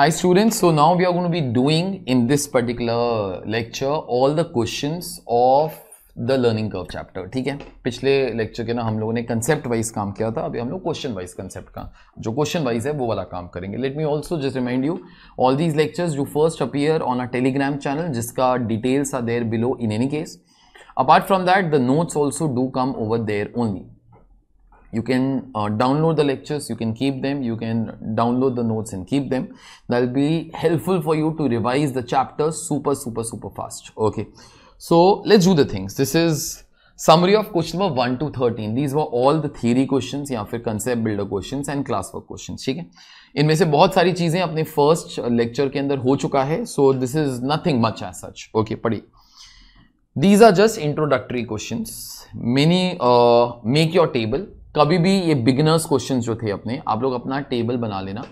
Hi students, so now we are going to be doing in this particular lecture all the questions of the learning curve chapter ठीक है पिछले lecture के ना हम लोगों ने कंसेप्ट वाइज काम किया था अभी हम लोग क्वेश्चन वाइज कंसेप्ट का जो क्वेश्चन वाइज है वो वाला काम करेंगे let me also just remind you all these lectures you first appear on a Telegram channel जिसका details are there below in any case apart from that the notes also do come over there only you can uh, download the lectures you can keep them you can download the notes and keep them that will be helpful for you to revise the chapters super super super fast okay so let's do the things this is summary of question number 1 to 13 these were all the theory questions या fir concept builder questions and classwork questions ठीक है इनमें से बहुत सारी चीज़ें अपने first lecture के अंदर हो चुका है so this is nothing much as such okay पढ़िए these are just introductory questions many uh, make your table कभी भी ये बिगिनर्स क्वेश्चन जो थे अपने आप लोग अपना टेबल बना लेना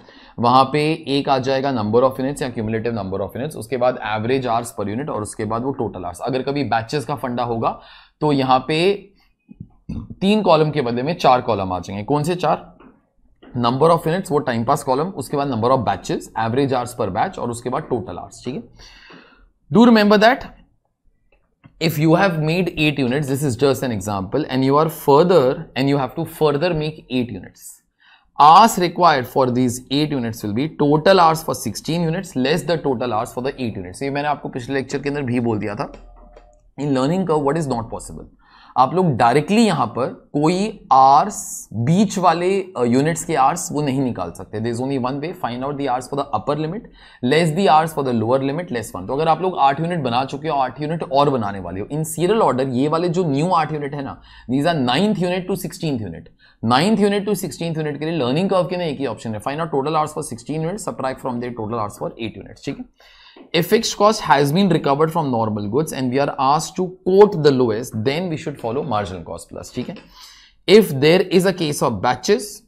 वहाँ पे एक आ जाएगा नंबर ऑफ यूनिट्स या क्यूमुलेटिव नंबर ऑफ यूनिट्स उसके बाद एवरेज आर्स पर यूनिट और उसके बाद वो टोटल आर्स अगर कभी बैचेस का फंडा होगा तो यहाँ पे तीन कॉलम के बदले में चार कॉलम आ जाएंगे कौन से चार नंबर ऑफ यूनिट्स वो टाइम पास कॉलम उसके बाद number of batches average hours per batch और उसके बाद टोटल आर्स ठीक है do remember that if you have made 8 units, this is just an example, and you are further and you have to further make 8 units. Hours required for these 8 units will be total hours for 16 units less the total hours for the 8 units. So I have पिछले lecture के अंदर भी बोल In learning curve, what is not possible? आप लोग directly यहां पर कोई आर्स बीच वाले यूनिट्स uh, के आर्स वो नहीं निकाल सकते there is only one way find out the hours for the upper limit less the hours for the lower limit less one तो अगर आप लोग आठ यूनिट बना चुके हो आठ यूनिट और बनाने वाले हो इन सीरियल ऑर्डर ये वाले जो न्यू आठ यूनिट है ना these are ninth unit to sixteen unit ninth unit to sixteen unit के लिए लर्निंग कर्व के लिए एक ही ऑप्शन है find out total hours for sixteen unit subtract from the total hours for eight unit ठीक है If fixed cost has been recovered from normal goods and we are asked to quote the lowest, then we should follow marginal cost plus. Okay? If there is a case of batches,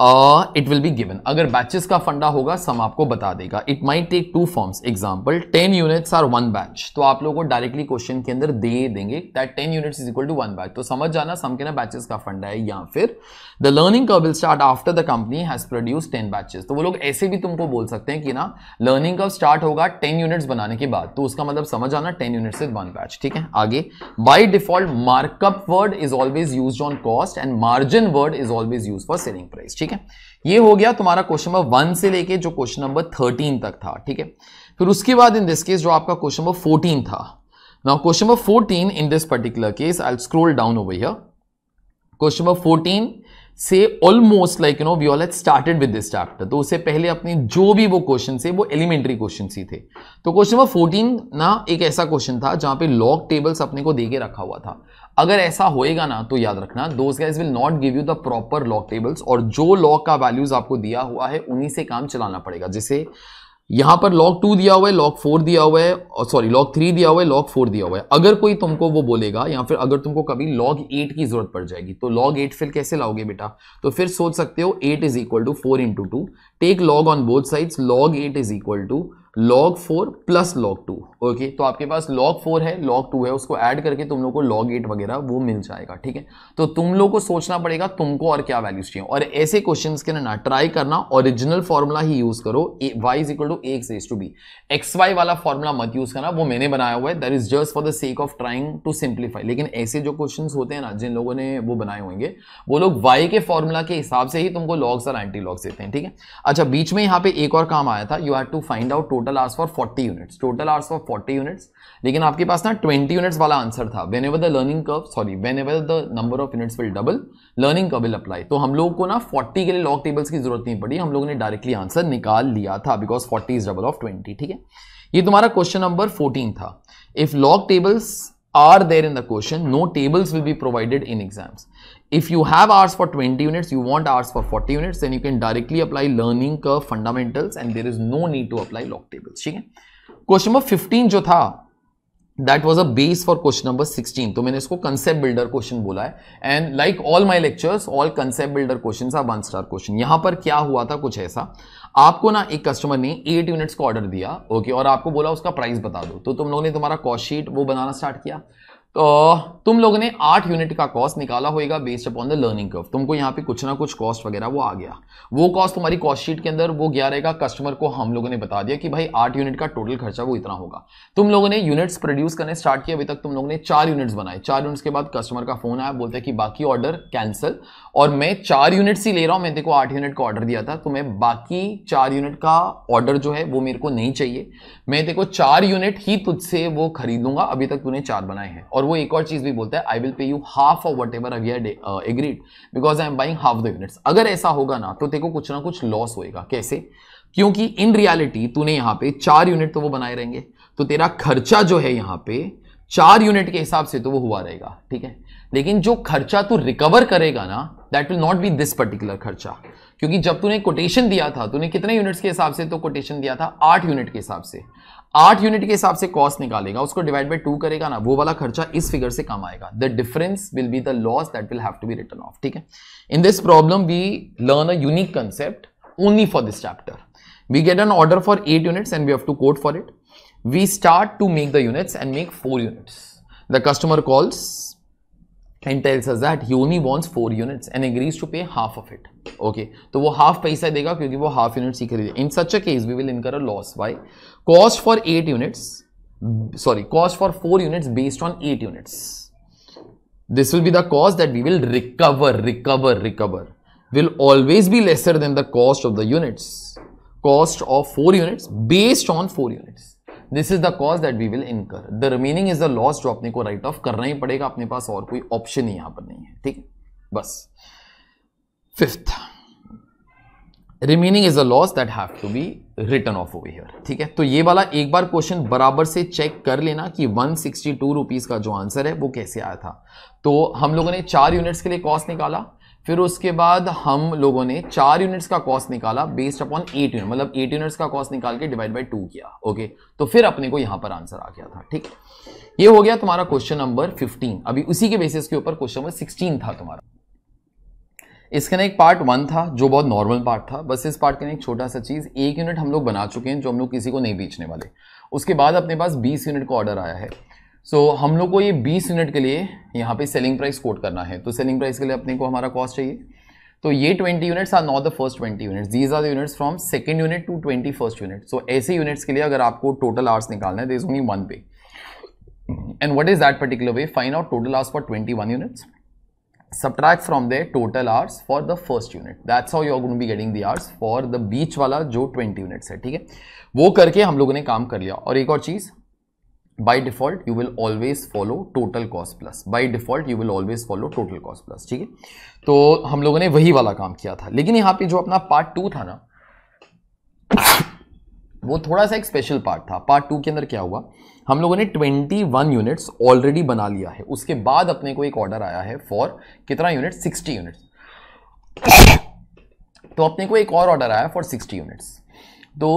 it will be given अगर batches का फंडा होगा सम आपको बता देगा it may take two forms example ten units are one batch तो आप लोगों को डायरेक्टली क्वेश्चन के अंदर दे देंगे that ten units is equal to one batch तो समझ जाना सम के ना बैचेस का फंडा है या फिर the learning curve will start after the company has produce ten batches तो वो लोग ऐसे भी तुमको बोल सकते हैं कि ना लर्निंग कर्व स्टार्ट होगा टेन यूनिट्स बनाने के बाद तो उसका मतलब समझ आना ten units is one batch ठीक है आगे by default markup word is always use on cost and margin word is always use for selling price ठीक ठीक है ये हो गया तुम्हारा क्वेश्चन नंबर वन से लेके जो क्वेश्चन नंबर थर्टीन तक था ठीक है फिर उसके बाद इन दिस केस जो आपका क्वेश्चन नंबर फोर्टीन था ना question number fourteen in this particular case I scroll down over here question number fourteen से almost like you know we all had started with this chapter तो उससे पहले अपनी जो भी वो क्वेश्चन थे वो एलिमेंट्री क्वेश्चन ही थे तो क्वेश्चन नंबर फोर्टीन ना एक ऐसा क्वेश्चन था जहां पे लॉग टेबल्स अपने को दे के रखा हुआ था अगर ऐसा होएगा ना तो याद रखना those guys will not give you the proper log tables और जो लॉक का वैल्यूज आपको दिया हुआ है उन्हीं से काम चलाना पड़ेगा जैसे यहां पर लॉक टू दिया हुआ है लॉक फोर दिया हुआ है सॉरी लॉक थ्री दिया हुआ है लॉक फोर दिया हुआ है अगर कोई तुमको वो बोलेगा या फिर अगर तुमको कभी लॉग एट की जरूरत पड़ जाएगी तो लॉग एट फिर कैसे लाओगे बेटा तो फिर सोच सकते हो eight is equal to four into two take log on both sides log eight is equal to log four plus log two okay तो आपके पास लॉग फोर है लॉग टू है उसको ऐड करके तुम लोग को लॉग एट वगैरह वो मिल जाएगा ठीक है तो तुम लोग को सोचना पड़ेगा तुमको और क्या वैल्यूज चाहिए और ऐसे क्वेश्चन के ना ट्राई करना ओरिजिनल फॉर्मूला ही यूज करो y is equal to a x to b x y वाला फॉर्मूला मत यूज करना वो मैंने बनाया हुआ है that is just for the sake of trying to simplify लेकिन ऐसे जो क्वेश्चन होते हैं ना जिन लोगों ने वो बनाए होंगे वो लोग वाई के फॉर्मूला के हिसाब से ही तुमको लॉग्स और एंटी लॉग्स देते हैं ठीक है अच्छा बीच में यहाँ पे एक और काम आया था you have to find out total total hours for forty units total hours for forty units लेकिन आपके पास ना ट्वेंटी यूनिट्स वाला आंसर था whenever the learning curve sorry whenever the number of units will double learning curve will apply तो हम लोग को ना फोर्टी के लिए लॉक टेबल्स की जरूरत नहीं पड़ी हम लोगों ने डायरेक्टली आंसर निकाल लिया था because forty is double of twenty ठीक है ये तुम्हारा क्वेश्चन नंबर फोर्टीन था if log tables are there in the question no tables will be provided in exams if you have hours for 20 units you want hours for 40 units then you can directly apply learning curve fundamentals and there is no need to apply log tables ठीक है question number 15 जो था that was a base for question number 16 तो मैंने इसको concept builder question बोला है and like all my lectures all concept builder question are one star question यहां पर क्या हुआ था कुछ ऐसा आपको ना एक कस्टमर ने एट यूनिट्स का ऑर्डर दिया ओके okay, और आपको बोला उसका प्राइस बता दो तो तुम लोगों ने तुम्हारा कॉस्ट शीट वो बनाना स्टार्ट किया तो तुम लोगों ने आठ यूनिट का कॉस्ट निकाला होगा based upon the learning curve तुमको यहाँ पे कुछ ना कुछ कॉस्ट वगैरह वो आ गया वो कॉस्ट तुम्हारी कॉस्ट शीट के अंदर वो गया रहेगा कस्टमर को हम लोगों ने बता दिया कि भाई आठ यूनिट का टोटल खर्चा वो इतना होगा तुम लोगों ने यूनिट्स प्रोड्यूस करने स्टार्ट किया अभी तक तुम लोगों ने चार यूनिट्स बनाए चार यूनिट्स के बाद कस्टमर का फोन आया बोलते कि बाकी ऑर्डर कैंसिल और मैं चार यूनिट्स ही ले रहा हूँ मैंने देखो आठ यूनिट का ऑर्डर दिया था तो मैं बाकी चार यूनिट का ऑर्डर जो है वो मेरे को नहीं चाहिए मैं देखो चार यूनिट ही तुझसे वो खरीदूंगा अभी तक तूने चार बनाए हैं और वो एक और चीज़ भी बोलता है I will pay you half of whatever we agreed because I am buying half the unit अगर ऐसा होगा ना तो देखो कुछ ना कुछ लॉस होएगा कैसे क्योंकि इन रियालिटी तूने यहां पे चार यूनिट तो वो बनाए रहेंगे तो तेरा खर्चा जो है यहां पे चार यूनिट के हिसाब से तो वो हुआ रहेगा ठीक है लेकिन जो खर्चा तू रिकवर करेगा ना that will not be this particular खर्चा क्योंकि जब तूने कोटेशन दिया था तूने कितने यूनिट्स के हिसाब से तो कोटेशन दिया था आठ यूनिट के हिसाब से आठ यूनिट के हिसाब से कॉस्ट निकालेगा उसको डिवाइड बाई टू करेगा ना वो वाला खर्चा इस फिगर से कम आएगा the difference will be the loss that will है in this problem we learn a concept only for this chapter we get an order for eight units and we have to quote for it we start to make the units and make four units the customer calls and tells us that he only wants four units and agrees to pay half of it okay तो वो half पैसा देगा क्योंकि वो half units ही खरीदे in such a case we will incur a loss why cost for eight units sorry cost for four units based on eight units this will be the cost that we will recover recover recover will always be lesser than the cost of the units cost of four units based on four units this is the cost that we will incur the remaining is the loss जो अपने को right of करना ही पड़ेगा अपने पास और कोई option ही यहां पर नहीं है ठीक बस fifth remaining is a loss that have to be return of over here ठीक है तो ये वाला एक बार क्वेश्चन बराबर से चेक कर लेना कि 162 सिक्सटी का जो आंसर है वो कैसे आया था तो हम लोगों ने चार यूनिट्स के लिए कॉस्ट निकाला फिर उसके बाद हम लोगों ने चार यूनिट्स का कॉस्ट निकाला बेस्ड अपॉन एट यूनिट मतलब एट यूनिट्स का कॉस्ट निकाल के डिवाइड बाई टू किया ओके तो फिर अपने को यहाँ पर आंसर आ गया था ठीक ये हो गया तुम्हारा क्वेश्चन नंबर फिफ्टीन अभी उसी के बेसिस के ऊपर क्वेश्चन नंबर सिक्सटीन था तुम्हारा इसके ना एक पार्ट वन था जो बहुत नॉर्मल पार्ट था बस इस पार्ट का ना एक छोटा सा चीज़ एक यूनिट हम लोग बना चुके हैं जो हम लोग किसी को नहीं बेचने वाले उसके बाद अपने पास 20 यूनिट का ऑर्डर आया है सो so, हम लोग को ये 20 यूनिट के लिए यहाँ पे सेलिंग प्राइस कोट करना है तो सेलिंग प्राइस के लिए अपने को हमारा कॉस्ट चाहिए तो ये twenty units are not the first twenty units these are the units from second unit to twenty first unit so ऐसे यूनिट्स के लिए अगर आपको टोटल आर्स निकालना है there is only one way and what is that particular way find out total hours for twenty one units subtract from their total hours for the first unit that's how you're going to be getting the hours for the beach वाला जो 20 units है ठीक है वो करके हम लोगों ने काम कर लिया और एक और चीज़ by default you will always follow total cost plus by default you will always follow total cost plus ठीक है तो हम लोगों ने वही वाला काम किया था लेकिन यहाँ पे जो अपना पार्ट टू था ना वो थोड़ा सा एक स्पेशल पार्ट था पार्ट टू के अंदर क्या हुआ हम लोगों ने 21 यूनिट्स ऑलरेडी बना लिया है उसके बाद अपने को एक ऑर्डर आया है फॉर कितना यूनिट 60 यूनिट्स तो अपने को एक और ऑर्डर आया फॉर 60 यूनिट्स तो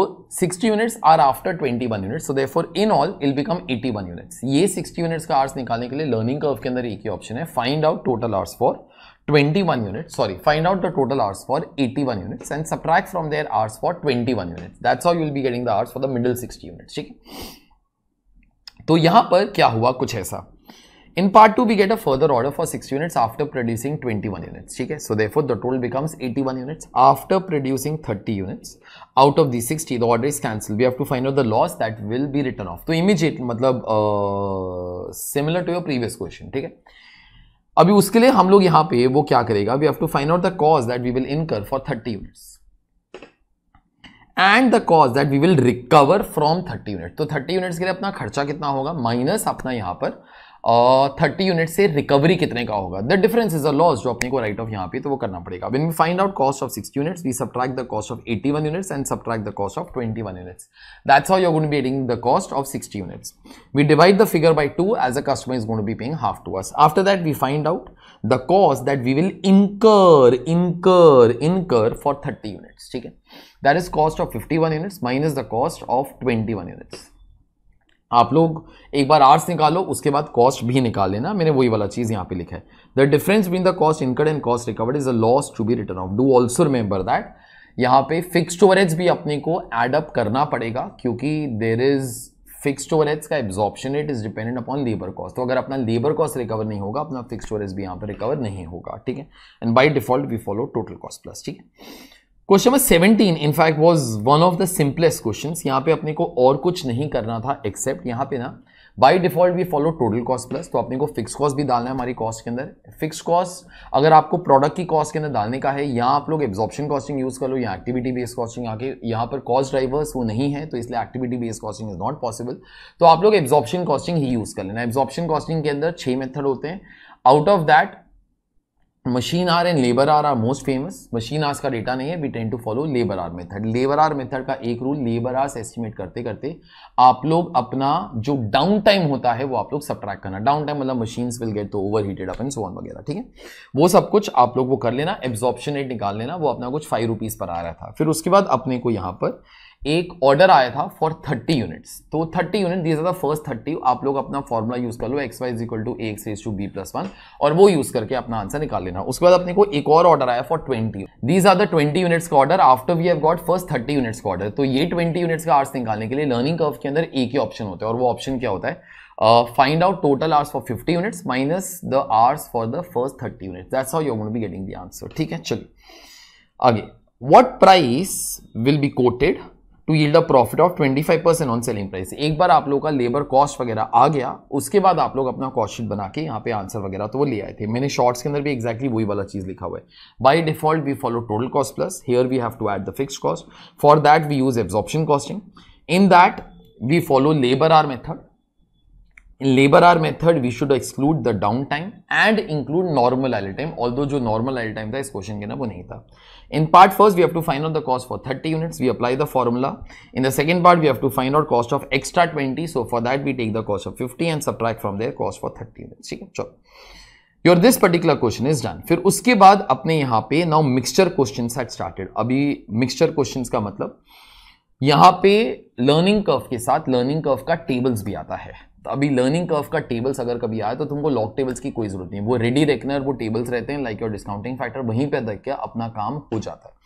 60 units are after 21 units so therefore in all it'll become 81 units ये 60 यूनिट्स का आर्स निकालने के लिए लर्निंग कर्व के अंदर एक ही ऑप्शन है find out total hours for 21 units sorry find out the total hours for 81 units and subtract from their hours for 21 units that's how you will be getting the hours for the middle 60 units ठीक है तो यहाँ In part 2, we get a further order for 6 units after producing 21 units. Okay? So, therefore, the total becomes 81 units after producing 30 units. Out of these 60, the order is cancelled. We have to find out the loss that will be written off. So, immediately, matlab, uh, similar to your previous question. Okay? अभी उसके लिए हम लोग यहां पे वो क्या करेगा we have to find out the cost that we will incur for thirty units and the cost that we will recover from thirty unit तो थर्टी यूनिट्स के लिए अपना खर्चा कितना होगा माइनस अपना यहां पर थर्टी यूनिट से रिकवरी कितने का होगा the difference is a loss जो अपने को राइट ऑफ यहाँ पे तो वो करना पड़ेगा when we find out cost of sixty units we subtract the cost of eighty one units and subtract the cost of twenty one units that's how you could be adding the cost of sixty units we divide the figure by two as a customer is could be paying half to us after that we find out the cost that we will incur incur incur for thirty units ठीक है that is cost of fifty one units minus the cost of twenty one units आप लोग एक बार hours निकालो उसके बाद cost भी निकाल लेना मैंने वही वाला चीज़ यहाँ पे लिखा है the difference between the cost incurred and cost recovered is a loss to be return off do also remember that यहाँ पे फिक्स्ड ओवरेज भी अपने को एडअप करना पड़ेगा क्योंकि देर इज फिक्स्ड ओवरहेड्स का absorption rate is dependent upon labour cost तो अगर अपना लेबर कॉस्ट रिकवर नहीं होगा अपना फिक्स ओवरहेज भी यहाँ पर रिकवर नहीं होगा ठीक है and by default we follow total cost plus ठीक है question number seventeen in fact was one of the simplest question यहाँ पे अपने को और कुछ नहीं करना था एक्सेप्ट यहाँ पे ना by default we follow total cost plus तो अपने को फिक्स कॉस्ट भी डालना है हमारी कॉस्ट के अंदर फिक्स कॉस्ट अगर आपको प्रोडक्ट की कॉस्ट के अंदर डालने का है यहाँ आप लोग एब्जॉर्प्शन कॉस्टिंग यूज़ कर लो या एक्टिविटी बेस्ड कॉस्टिंग आके यहाँ पर कॉस्ट ड्राइवर्स वो नहीं है तो इसलिए activity based costing is not possible तो आप लोग एब्जॉर्प्शन कॉस्टिंग ही यूज़ कर लेना एब्जॉर्प्शन कॉस्टिंग के अंदर छः मेथड होते हैं out of that machine hour and labour hour are most famous machine hours का डेटा नहीं है we tend to follow labour hour method labour hour method का एक रूल लेबर आर्स एस्टिमेट करते करते आप लोग अपना जो डाउन टाइम होता है वो आप लोग सब्ट्रैक्ट करना डाउन टाइम मतलब मशीन विल गेट तो ओवर हीटेड अपन सोन वगैरह ठीक है वो सब कुछ आप लोग वो कर लेना एब्जॉर्प्शन रेट निकाल लेना वो अपना कुछ फाइव रुपीज़ पर आ रहा था फिर उसके बाद अपने को यहाँ पर एक ऑर्डर आया था फॉर 30 यूनिट्स तो 30 यूनिट दिया था फर्स्ट 30 आप लोग अपना फॉर्मूला यूज कर लो X Y equal to X S to B plus one और वो यूज करके अपना आंसर निकाल लेना उसके बाद अपने को एक और ऑर्डर आया for 20 these are the 20 units का order after we have got first 30 units का ऑर्डर तो ये 20 यूनिट्स का आर्स निकालने के लिए लर्निंग कर्व के अंदर एक ही ऑप्शन होता है और वो ऑप्शन क्या होता है find out total hours for 50 units minus the hours for the first 30 units that's how you going be getting the answer ठीक है चलिए आगे what price will be quoted to yield a profit of 25 percent on selling price एक बार आप लोगों का labour cost वगैरह आ गया उसके बाद आप लोग अपना कॉस्टशीट बना के यहाँ पे आंसर वगैरह तो वो ले आए थे मैंने शॉर्ट्स के अंदर भी एक्जैक्टली वही वाला चीज़ लिखा हुआ है by default we follow total cost plus here we have to add the fix cost for that we use absorption costing in that we follow labour hour method in labour hour method we should exclude the down time and include normal idle time all जो normal idle time था इस question के ना वो नहीं था in part first we have to find out the cost for thirty units we apply the formula in the second part we have to find out cost of extra 20 so for that we take the cost of 50 and subtract from their cost for 30 units ठीक है चलो your this particular question is done फिर उसके बाद अपने यहाँ पे now mixture question had started अभी मिक्सचर क्वेश्चन का मतलब यहाँ पे लर्निंग कर्व के साथ लर्निंग कर्व का टेबल्स भी आता है तो अभी लर्निंग कर्व का टेबल्स अगर कभी आए तो तुमको लॉक टेबल्स की कोई जरूरत नहीं वो रेडी और वो टेबल्स रहते हैं लाइक योर डिस्काउंटिंग फैक्टर वहीं पर देख के अपना काम हो जाता है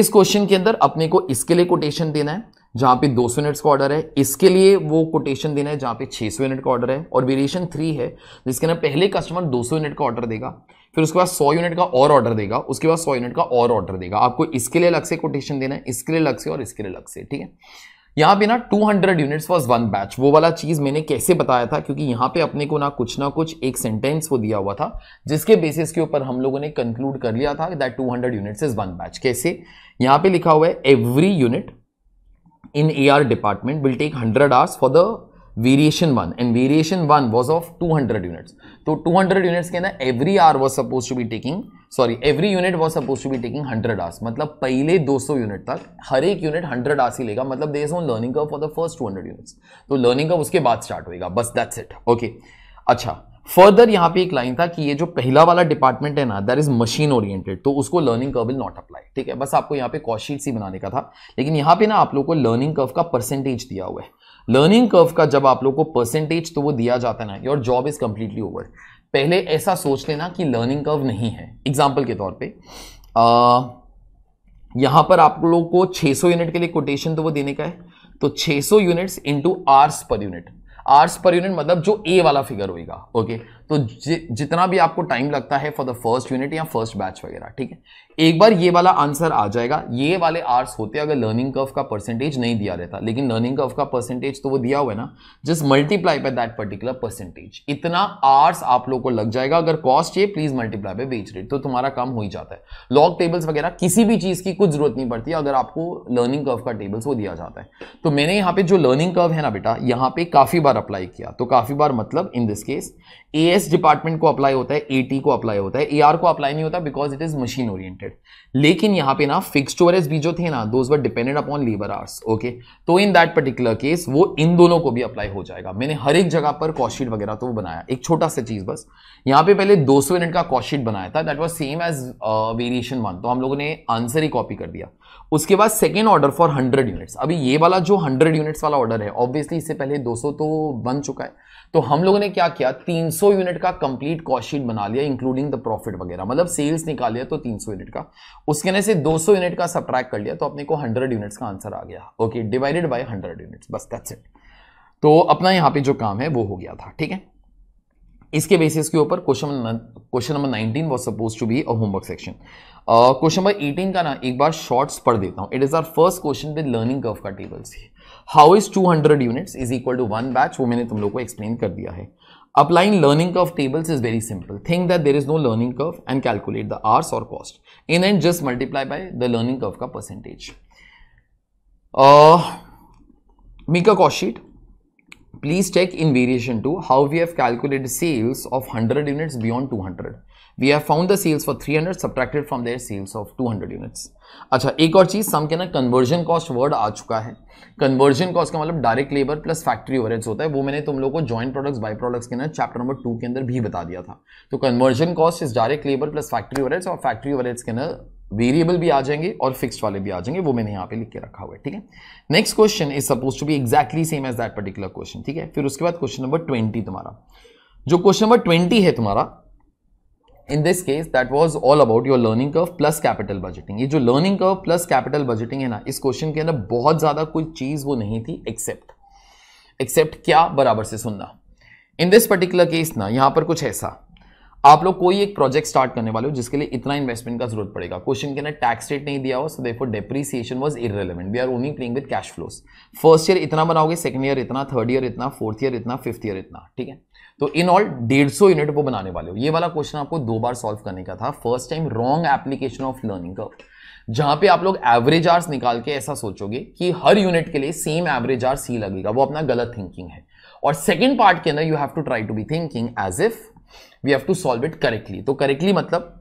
इस क्वेश्चन के अंदर अपने को इसके लिए कोटेशन देना है जहां पे 200 यूनिट्स का ऑर्डर है इसके लिए वो कोटेशन देना है जहां पे 600 यूनिट का ऑर्डर है और वेरिएशन थ्री है जिसके अंदर पहले कस्टमर 200 यूनिट का ऑर्डर देगा फिर उसके बाद 100 यूनिट का और ऑर्डर देगा उसके बाद 100 यूनिट का और ऑर्डर देगा आपको इसके लिए अलग से कोटेशन देना है इसके लिए अलग से और इसके लिए अलग से ठीक है यहाँ पे ना 200 यूनिट्स वॉज वन बैच वो वाला चीज़ मैंने कैसे बताया था क्योंकि यहाँ पे अपने को ना कुछ ना कुछ एक सेंटेंस वो दिया हुआ था जिसके बेसिस के ऊपर हम लोगों ने कंक्लूड कर लिया था that 200 units is one batch कैसे यहाँ पे लिखा हुआ है every unit in A R department will take hundred hours for the variation one and variation one was of 200 units तो 200 यूनिट्स के ना every hour was suppose to be taking sorry every unit was suppose to be taking 100 hours मतलब पहले 200 unit तक हर एक unit 100 hours ही लेगा मतलब देर इज नो लर्निंग का फॉर द फर्स्ट 200 यूनिट्स तो लर्निंग का उसके बाद स्टार्ट होगा बस दैट्स इट ओके अच्छा फर्दर यहाँ पे एक लाइन था कि ये जो पहला वाला डिपार्टमेंट है ना दैट इज मशीन ओरिएंटेड तो उसको learning curve will not apply ठीक है बस आपको यहाँ पे कॉशीट सी बनाने का था लेकिन यहाँ पे ना आप लोग को लर्निंग कर्व का परसेंटेज दिया हुआ है लर्निंग कर्व का जब आप लोग को परसेंटेज तो वो दिया जाता है ना your job is completely over पहले ऐसा सोच लेना कि लर्निंग कर्व नहीं है एग्जाम्पल के तौर पर यहां पर आप लोग को 600 यूनिट के लिए कोटेशन तो वो देने का है तो 600 units into hours per unit hours per unit मतलब जो ए वाला फिगर होगा ओके तो जि, जितना भी आपको टाइम लगता है फॉर द फर्स्ट यूनिट या फर्स्ट बैच वगैरह ठीक है एक बार ये वाला आंसर आ जाएगा ये वाले आर्ट्स होते अगर लर्निंग कर्व का परसेंटेज नहीं दिया रहता लेकिन लर्निंग कर्व का परसेंटेज तो वो दिया हुआ है ना just multiply by that particular percentage इतना आर्ट्स आप लोग को लग जाएगा अगर कॉस्ट ये please multiply by wage rate तो तुम्हारा काम हो ही जाता है लॉग टेबल्स वगैरह किसी भी चीज़ की कुछ जरूरत नहीं पड़ती अगर आपको लर्निंग कर्व का टेबल्स वो दिया जाता है तो मैंने यहाँ पे जो लर्निंग कर्व है ना बेटा यहाँ पे काफ़ी बार अप्लाई किया तो काफ़ी बार मतलब in this case A S department को अप्लाई होता है ए टी को अप्लाई होता है ए आर को अप्लाई नहीं होता because it is machine oriented लेकिन यहाँ पे ना फिक्स ओवर भी जो थे ना those were dependent upon labour hours okay तो इन दैट पर्टिकुलर केस वो इन दोनों को भी अप्लाई हो जाएगा मैंने हर एक जगह पर कॉशीट वगैरह तो बनाया एक छोटा सा चीज बस यहाँ पे पहले 200 यूनिट का कॉशीट बनाया था that was same as variation one तो हम लोगों ने आंसर ही कॉपी कर दिया उसके बाद second order for hundred units अभी ये वाला जो हंड्रेड यूनिट्स वाला ऑर्डर है ऑब्वियसली इससे पहले 200 तो बन चुका है तो हम लोगों ने क्या किया 300 यूनिट का कंप्लीट कॉस्टशीट बना लिया इंक्लूडिंग द प्रॉफिट वगैरह मतलब सेल्स निकाल लिया तो 300 यूनिट का उसके ने से 200 यूनिट का सब्ट्रैक्ट कर लिया तो अपने को हंड्रेड यूनिट्स का आंसर आ गया okay divided by hundred units बस दैट्स इट तो अपना यहाँ पे जो काम है वो हो गया था ठीक है इसके बेसिस के ऊपर question question number 19 was suppose to be a homework section question number 18 का ना एक बार शॉर्ट्स पढ़ देता हूँ it is our first question with learning curve का टेबल से how is two hundred unit is equal to one batch वो मैंने तुम लोग को एक्सप्लेन कर दिया है applying learning curve tables is very simple think that there is no learning curve and calculate the hours और cost in and just multiply by the learning curve का percentage make a please check in variation 2 how we have calculated sales of 100 units beyond 200 we have found the sales for 300 subtracted from their sales of 200 units अच्छा एक और चीज़ सम के ना conversion cost word आ चुका है conversion cost का मतलब direct labour plus factory overheads होता है वो मैंने तुम लोगों को जॉइंट प्रोडक्ट्स बाय प्रोडक्ट्स के ना चैप्टर नंबर टू के अंदर भी बता दिया था तो conversion cost is direct labour plus factory overheads और फैक्ट्री ओवरहेड्स के ना वेरिएबल भी आ जाएंगे और फिक्स्ड वाले भी आ जाएंगे वो मैंने यहाँ पे लिख के रखा हुआ है ठीक है next question is suppose to be exactly same as that particular question ठीक है फिर उसके बाद क्वेश्चन नंबर ट्वेंटी तुम्हारा जो क्वेश्चन नंबर ट्वेंटी है तुम्हारा in this case that was all about your learning curve plus capital budgeting ये जो learning curve plus capital budgeting है ना इस क्वेश्चन के अंदर बहुत ज़्यादा कोई चीज़ वो नहीं थी एक्सेप्ट एक्सेप्ट क्या बराबर से सुनना इन दिस पर्टिकुलर केस ना यहाँ पर कुछ ऐसा आप लोग कोई एक प्रोजेक्ट स्टार्ट करने वाले हो जिसके लिए इतना इन्वेस्टमेंट का जरूरत पड़ेगा क्वेश्चन के अंदर टैक्स रेट नहीं दिया हो सो देखो depreciation was irrelevant we are only playing with cash flows first year इतना बनाओगे सेकंड ईयर इतना थर्ड ईयर इतना फोर्थ ईयर इतना फिफ्थ ईयर इतना ठीक है तो इन ऑल डेढ़ सौ यूनिट वो बनाने वाले हो ये वाला क्वेश्चन आपको दो बार सॉल्व करने का था first time wrong application of learning का जहां पे आप लोग एवरेज आर्स निकाल के ऐसा सोचोगे कि हर यूनिट के लिए सेम एवरेज आर्स ही लगेगा वो अपना गलत थिंकिंग है और सेकेंड पार्ट के अंदर you have to try to be thinking as if we have to solve it correctly तो करेक्टली मतलब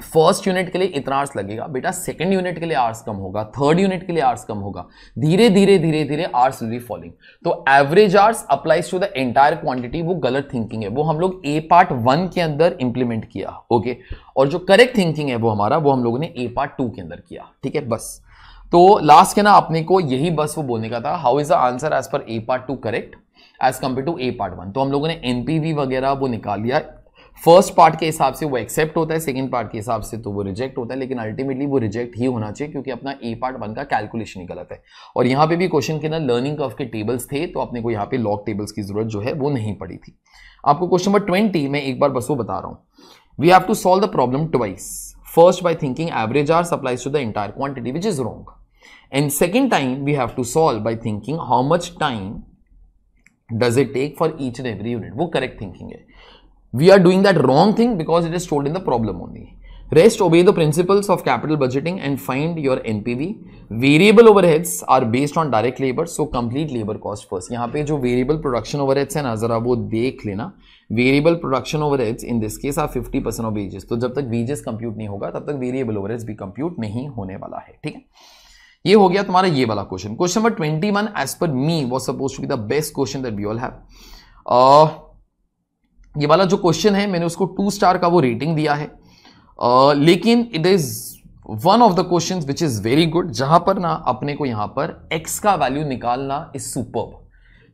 फर्स्ट यूनिट के लिए इतना आर्स लगेगा बेटा सेकंड यूनिट के लिए आर्स कम होगा थर्ड यूनिट के लिए आर्स कम होगा धीरे धीरे धीरे धीरे आर्स विल बी फॉलिंग तो average hours applies to the entire quantity वो गलत थिंकिंग है वो हम लोग ए पार्ट वन के अंदर इंप्लीमेंट किया ओके और जो करेक्ट थिंकिंग है वो हमारा वो हम लोगों ने ए पार्ट टू के अंदर किया ठीक है बस तो लास्ट के ना अपने को यही बस वो बोलने का था how is the answer as per A part two correct as compare to A part one तो हम लोगों ने एनपीवी वगैरह वो निकाल लिया फर्स्ट पार्ट के हिसाब से वो एक्सेप्ट होता है सेकेंड पार्ट के हिसाब से तो वो रिजेक्ट होता है लेकिन अल्टीमेटली वो रिजेक्ट ही होना चाहिए क्योंकि अपना ए पार्ट वन का कैलकुलेशन ही गलत है और यहाँ पे भी क्वेश्चन के ना लर्निंग कर्व के टेबल्स थे तो अपने को यहाँ पे लॉक टेबल्स की जरूरत जो है वो नहीं पड़ी थी आपको क्वेश्चन नंबर ट्वेंटी मैं एक बार बस वो बता रहा हूँ we have to solve the problem twice first by thinking average hours applies to the entire quantity which is wrong and second time we have to solve by thinking how much time does it take for each and every unit वो correct thinking है we are doing that wrong thing because it is told in the problem only rest obey the principles of capital budgeting and find your N P V variable overheads are based on direct labour so complete labour cost first यहाँ पे जो variable production over heads है ना जरा वो देख लेना variable production overheads in this case are fifty percent of wages तो जब तक वेजेस कंप्यूट नहीं होगा तब तक वेरिएबल ओवर हेड्स भी कंप्यूट नहीं होने वाला है ठीक है ये हो गया तुम्हारा ये वाला question question number twenty one as per me was suppose to be the best question that we all have ये वाला जो क्वेश्चन है मैंने उसको टू स्टार का वो रेटिंग दिया है uh, लेकिन it is one of the question which is very good जहां पर ना अपने को यहां पर एक्स का वैल्यू निकालना is super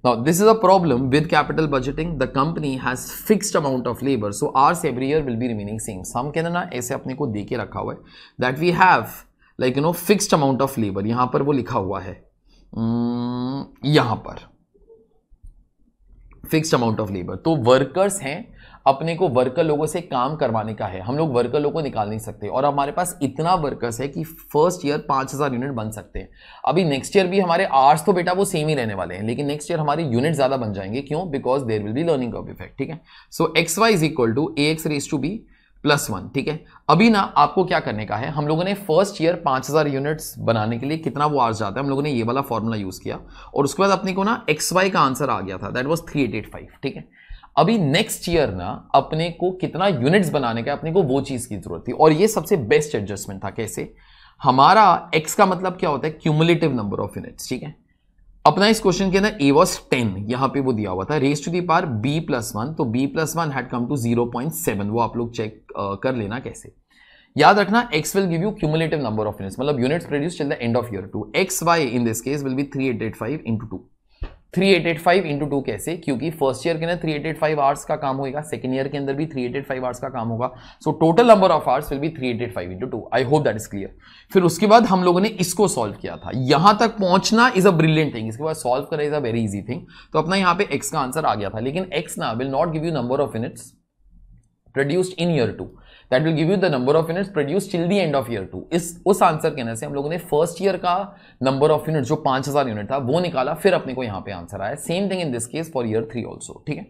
Now, this is a problem with capital budgeting. The company has fixed amount of labor. So, hours every year will be remaining same. Some के ना ऐसे अपने को देके रखा हुआ है that we have like you know fixed amount of labour यहां पर वो लिखा हुआ है hmm, यहां पर फिक्स्ड अमाउंट ऑफ लेबर तो वर्कर्स हैं अपने को वर्कर लोगों से काम करवाने का है हम लोग वर्कर लोगों को निकाल नहीं सकते और हमारे पास इतना वर्कर्स है कि फर्स्ट ईयर पाँच हज़ार यूनिट बन सकते हैं अभी नेक्स्ट ईयर भी हमारे आर्ट्स तो बेटा वो सेम ही रहने वाले हैं लेकिन नेक्स्ट ईयर हमारे यूनिट ज़्यादा बन जाएंगे क्यों because there will be learning of effect ठीक है so x y is equal to a x raise to B plus one ठीक है अभी ना आपको क्या करने का है हम लोगों ने फर्स्ट ईयर 5000 यूनिट्स बनाने के लिए कितना वो आर्स जाता है हम लोगों ने ये वाला फॉर्मूला यूज़ किया और उसके बाद अपने को ना एक्स वाई का आंसर आ गया था दैट वॉज थ्री ठीक है अभी नेक्स्ट ईयर ना अपने को कितना यूनिट्स बनाने का अपने को वो चीज़ की जरूरत थी और ये सबसे बेस्ट एडजस्टमेंट था कैसे हमारा एक्स का मतलब क्या होता है क्यूमुलेटिव नंबर ऑफ यूनिट्स ठीक है अपना इस क्वेश्चन के अंदर ए वॉज टेन यहां पे वो दिया हुआ था raise to the power b plus one तो b plus one had come to zero point seven वो आप लोग चेक कर लेना कैसे याद रखना x will give you cumulative number of units मतलब units produced till the end of year 2 xy in this case will be 3885 into 2 three eight eight five into two कैसे क्योंकि फर्स्ट ईयर के अंदर three eight eight five hours का काम होगा second year के अंदर भी three eight eight five hours का काम होगा so total number of hours will be three eight eight five into two I hope that is clear फिर उसके बाद हम लोगों ने इसको सॉल्व किया था यहां तक पहुंचना इज अ ब्रिलियंट थिंग इसके बाद सॉल्व करना is a very easy thing तो अपना यहाँ पे एक्स का आंसर आ गया था लेकिन एक्स ना will not give you number of units produced in year two that will give you the number of units produce till the end of year two इस उस आंसर कहने से हम लोगों ने फर्स्ट ईयर का नंबर ऑफ यूनिट जो पांच हजार यूनिट था वो निकाला फिर अपने को यहाँ पे आंसर आया same thing in this case for year three also ठीक है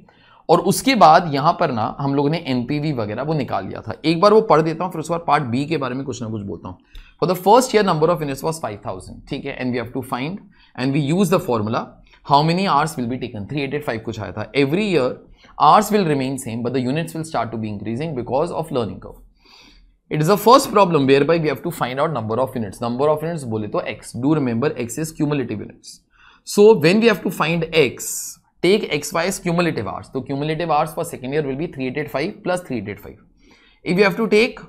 और उसके बाद यहाँ पर ना हम लोगों ने एनपीवी वगैरह वो निकाल लिया था एक बार वो पढ़ देता हूँ फिर उस बार पार्ट बी के बारे में कुछ ना कुछ बोलता हूँ for the first year number of units was five thousand ठीक है and we have to find and we use the formula how many hours will be taken three eighty five कुछ आया था every year Hours will remain same, but the units will start to be increasing because of learning curve. It is the first problem whereby we have to find out number of units. Number of units bole to x. Do remember x is cumulative units. So when we have to find x, take xy as cumulative hours. So cumulative hours for second year will be 385 plus 385. If you have to take,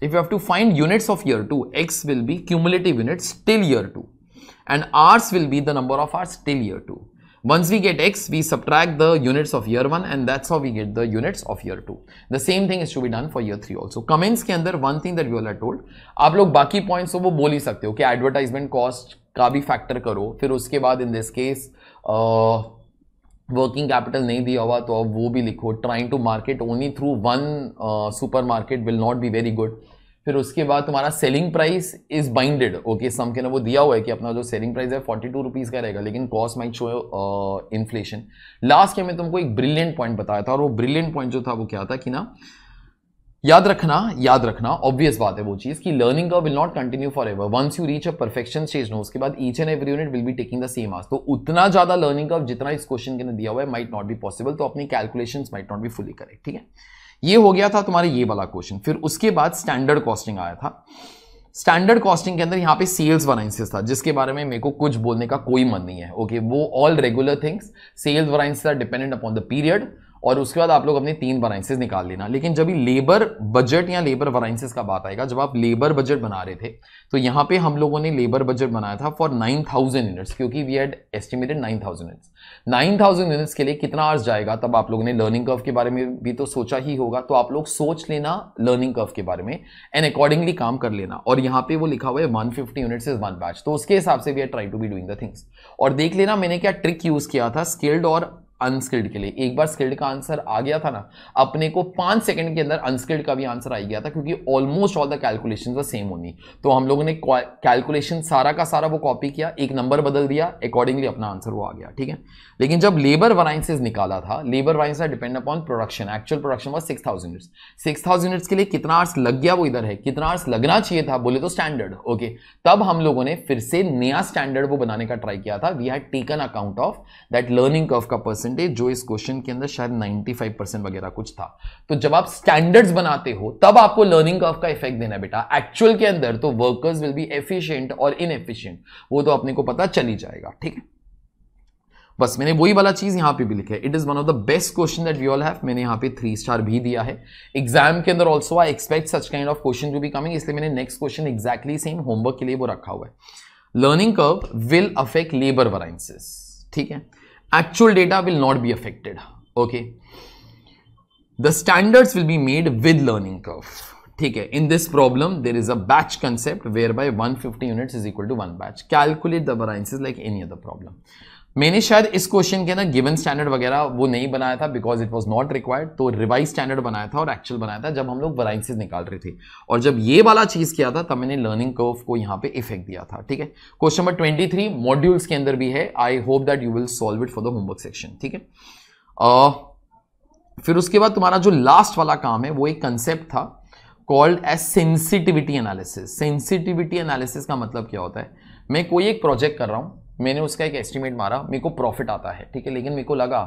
if you have to find units of year 2, x will be cumulative units till year 2 and hours will be the number of hours till year 2. Once we get x, we subtract the units of year 1 and that's how we get the units of year 2. The same thing is to be done for year 3 also. Comments ke andar one thing that we all are told, aap log baki points हो wo bol hi sakte ho ki advertisement cost ka bhi factor karo fir uske baad in this case working uh, capital नहीं दिया हुआ तो अब वो भी लिखो trying to market only through one supermarket will not be very good फिर उसके बाद तुम्हारा selling price is binded okay some के ना वो दिया हुआ है कि अपना जो सेलिंग प्राइस है फोर्टी टू रुपीज़ का रहेगा लेकिन cost might show inflation last के मैं तुमको एक ब्रिलियंट पॉइंट बताया था और वो ब्रिलियंट पॉइंट जो था वो क्या था कि ना याद रखना याद रखना ऑब्वियस बात है वो चीज़ कि लर्निंग का will not continue for ever once you reach a perfection stage no उसके बाद each and every unit will be taking the same आज तो उतना ज़्यादा लर्निंग का जितना इस क्वेश्चन के ने दिया हुआ है माइट नॉट बी पॉसिबल तो अपनी calculation might not be fully correct ठीक है ये हो गया था तुम्हारा ये वाला क्वेश्चन फिर उसके बाद स्टैंडर्ड कॉस्टिंग आया था स्टैंडर्ड कॉस्टिंग के अंदर यहाँ पे सेल्स वराइंसेस था जिसके बारे में मेरे को कुछ बोलने का कोई मन नहीं है ओके वो all regular things sales variances are dependent upon the period और उसके बाद आप लोग अपने तीन वराइंसेस निकाल लेना लेकिन जब लेबर बजट या लेबर वराइंसेस का बात आएगा जब आप लेबर बजट बना रहे थे तो यहाँ पे हम लोगों ने लेबर बजट बनाया था फॉर नाइन थाउजेंड यूनिट्स क्योंकि we had estimated nine thousand units nine thousand units के लिए कितना आर्स जाएगा तब आप लोगों ने लर्निंग कर्व के बारे में भी तो सोचा ही होगा तो आप लोग सोच लेना लर्निंग कर्व के बारे में एंड अकॉर्डिंगली काम कर लेना और यहाँ पे वो लिखा हुआ है one fifty units is one batch तो उसके हिसाब से we are try to be doing the things और देख लेना मैंने क्या ट्रिक यूज़ किया था स्किल्ड और अनस्किल्ड के लिए एक बार स्किल्ड का आंसर आ गया था ना अपने को पांच सेकंड के अंदर अनस्किल्ड का भी आंसर आ गया था क्योंकि almost all the calculation same होनी तो हम लोगों ने कैलकुलेशन सारा का सारा वो कॉपी किया एक नंबर बदल दिया अकॉर्डिंगली अपना आंसर वो आ गया ठीक है लेकिन जब लेबर वराइंसेज निकाला था labour variance depend upon production actual production was six thousand six thousand के लिए कितना आर्स लग गया वो इधर है कितना आर्स लगना चाहिए था बोले तो स्टैंडर्ड ओके तब हम लोगों ने फिर से नया स्टैंडर्ड वो बनाने का ट्राई किया था we had taken account of that learning curve का पर्सन परसेंटेज जो इस क्वेश्चन के अंदर शायद 95 परसेंट वगैरह कुछ था तो जब आप स्टैंडर्ड्स बनाते हो तब आपको लर्निंग कर्व का इफेक्ट देना बेटा एक्चुअल के अंदर तो वर्कर्स विल बी एफिशिएंट और इनएफिशिएंट वो तो अपने को पता चल ही जाएगा ठीक है बस मैंने वही वाला चीज़ यहाँ पे भी लिखा है it is one of the best question that we all have मैंने यहाँ पे थ्री स्टार भी दिया है एग्जाम के अंदर also I expect such kind of question to be coming इसलिए मैंने next question exactly same homework के लिए वो रखा हुआ है learning curve will affect labour variances ठीक है actual data will not be affected okay the standards will be made with learning curve okay in this problem there is a batch concept whereby 150 units is equal to one batch calculate the variances like any other problem मैंने शायद इस question के ना given standard वगैरह वो नहीं बनाया था because it was not required तो रिवाइज स्टैंडर्ड बनाया था और एक्चुअल बनाया था जब हम लोग वराइंसेज निकाल रहे थे और जब ये वाला चीज़ किया था तब मैंने लर्निंग कर्व को यहाँ पे इफेक्ट दिया था ठीक है question number twenty three modules के अंदर भी है I hope that you will solve it for the homework section ठीक है uh, फिर उसके बाद तुम्हारा जो लास्ट वाला काम है वो एक कंसेप्ट था called as sensitivity analysis sensitivity analysis का मतलब क्या होता है मैं कोई एक प्रोजेक्ट कर रहा हूँ मैंने उसका एक एस्टिमेट मारा मेरे को प्रॉफिट आता है ठीक है लेकिन मेरे को लगा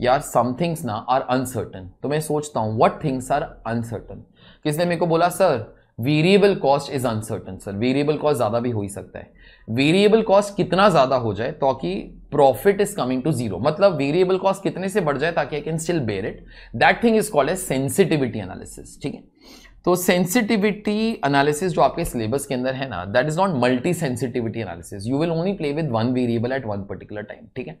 यार सम थिंग्स ना आर अनसर्टन तो मैं सोचता हूँ वट थिंग्स आर अनसर्टन किसने मेरे को बोला sir variable cost is uncertain sir variable cost ज़्यादा भी हो ही सकता है वेरिएबल कॉस्ट कितना ज़्यादा हो जाए ताकि profit is coming to zero मतलब वेरिएबल कॉस्ट कितने से बढ़ जाए ताकि I can still bear it that thing is called as sensitivity analysis ठीक है तो सेंसिटिविटी एनालिसिस जो आपके सिलेबस के अंदर है ना that is not multi sensitivity analysis you will only play with one variable at one particular time ठीक है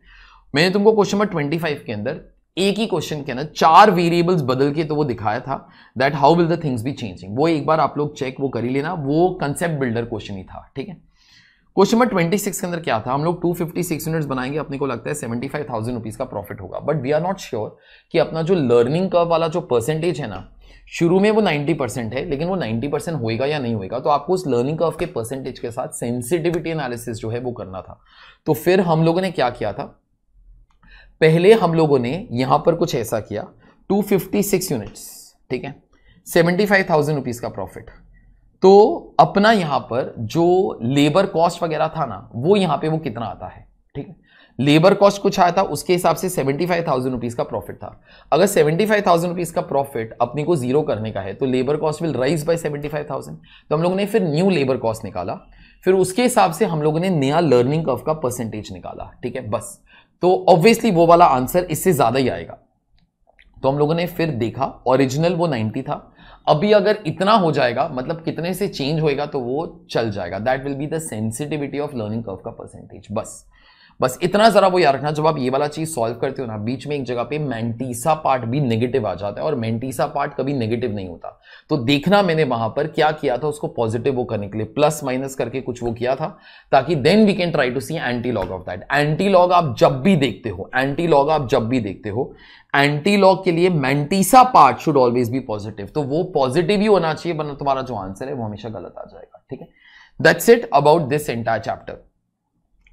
मैंने तुमको क्वेश्चन नंबर ट्वेंटी फाइव के अंदर एक ही क्वेश्चन के अंदर चार वेरिएबल्स बदल के तो वो दिखाया था that how will the things be changing वो एक बार आप लोग चेक वो कर ही लेना वो कंसेप्ट बिल्डर क्वेश्चन ही था ठीक है क्वेश्चन नंबर ट्वेंटी सिक्स के अंदर क्या था हम लोग टू फिफ्टी सिक्स यूनिट्स बनाएंगे अपने को लगता है सेवेंटी फाइव थाउजेंड रुपीज़ का प्रॉफिट होगा but we are not sure कि अपना जो लर्निंग कर्व वाला जो परसेंटेज है ना शुरू में वो 90 परसेंट है लेकिन वो 90 परसेंट होएगा या नहीं होएगा तो आपको उस लर्निंग कर्व के परसेंटेज के साथ सेंसिटिविटी एनालिसिस जो है वो करना था तो फिर हम लोगों ने क्या किया था पहले हम लोगों ने यहां पर कुछ ऐसा किया 256 यूनिट्स ठीक है सेवेंटी फाइव थाउजेंड रुपीज़ का प्रॉफिट तो अपना यहां पर जो लेबर कॉस्ट वगैरह था ना वो यहां पे वो कितना आता है लेबर कॉस्ट कुछ आया था उसके हिसाब से सेवेंटी फाइव थाउजेंड रुपीज का प्रॉफिट था अगर सेवेंटी फाइव थाउजेंड रुपीज का प्रॉफिट अपने को जीरो करने का है तो labour cost will rise by seventy five thousand तो हम लोगों ने फिर न्यू लेबर कॉस्ट निकाला फिर उसके हिसाब से हम लोगों ने नया लर्निंग कर्व का परसेंटेज निकाला ठीक है बस तो ऑब्वियसली वो वाला आंसर इससे ज्यादा ही आएगा तो हम लोगों ने फिर देखा ओरिजिनल वो 90 था अभी अगर इतना हो जाएगा मतलब कितने से चेंज होएगा तो वो चल जाएगा that will be the sensitivity of learning curve का परसेंटेज बस बस इतना ज़रा वो याद रखना जब आप ये वाला चीज़ सॉल्व करते हो ना बीच में एक जगह पे मेंटीसा पार्ट भी नेगेटिव आ जाता है और मेंटीसा पार्ट कभी नेगेटिव नहीं होता तो देखना मैंने वहां पर क्या किया था उसको पॉजिटिव वो करने के लिए प्लस माइनस करके कुछ वो किया था ताकि then we can try to see antilog of that antilog आप जब भी देखते हो एंटी लॉग आप जब भी देखते हो एंटी लॉग के लिए mantissa part should always be positive तो वो पॉजिटिव ही होना चाहिए वरना तुम्हारा जो आंसर है वो हमेशा गलत आ जाएगा ठीक है that's it about this entire chapter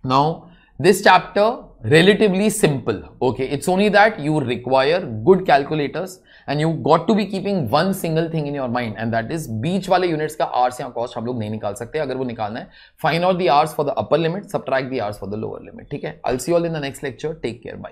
now This chapter relatively simple okay it's only that you require good calculators and you got to be keeping one single thing in your mind and that is beach वाले units का hours या cost हम लोग नहीं निकाल सकते अगर वो निकालना है find out the R's for the upper limit subtract the R's for the lower limit Okay. i I'll see you all in the next lecture take care bye